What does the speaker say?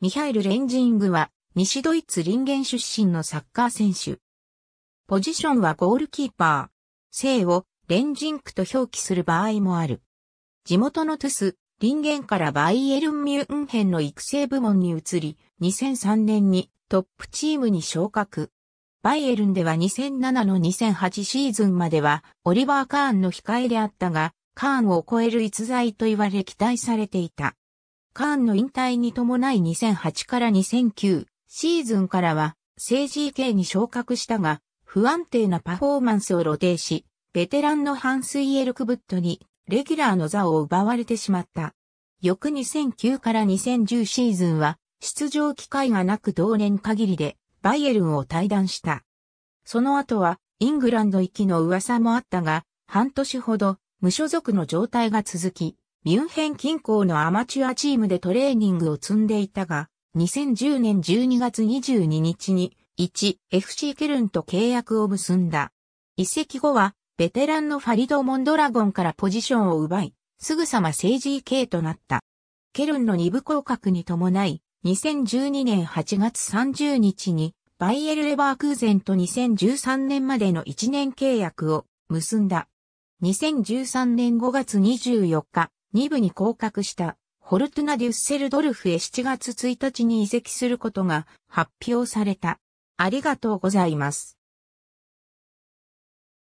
ミハイル・レンジングは、西ドイツリンゲン出身のサッカー選手。ポジションはゴールキーパー。姓をレンジンクと表記する場合もある。地元のトゥス、リンゲンからバイエルン・ミュンヘンの育成部門に移り、2003年にトップチームに昇格。バイエルンでは2007の2008シーズンまでは、オリバー・カーンの控えであったが、カーンを超える逸材と言われ期待されていた。カーンの引退に伴い2008から2009シーズンからは、政治系に昇格したが、不安定なパフォーマンスを露呈し、ベテランのハンスイエルクブットに、レギュラーの座を奪われてしまった。翌2009から2010シーズンは、出場機会がなく同年限りで、バイエルンを退団した。その後は、イングランド行きの噂もあったが、半年ほど、無所属の状態が続き、ミュンヘン近郊のアマチュアチームでトレーニングを積んでいたが、2010年12月22日に、1FC ケルンと契約を結んだ。移籍後は、ベテランのファリド・モンドラゴンからポジションを奪い、すぐさま政治系となった。ケルンの二部降格に伴い、2012年8月30日に、バイエル・レバークーゼンと2013年までの1年契約を結んだ。2013年5月24日、2部に降格したホルトナ・デュッセルドルフへ7月1日に移籍することが発表された。ありがとうございます。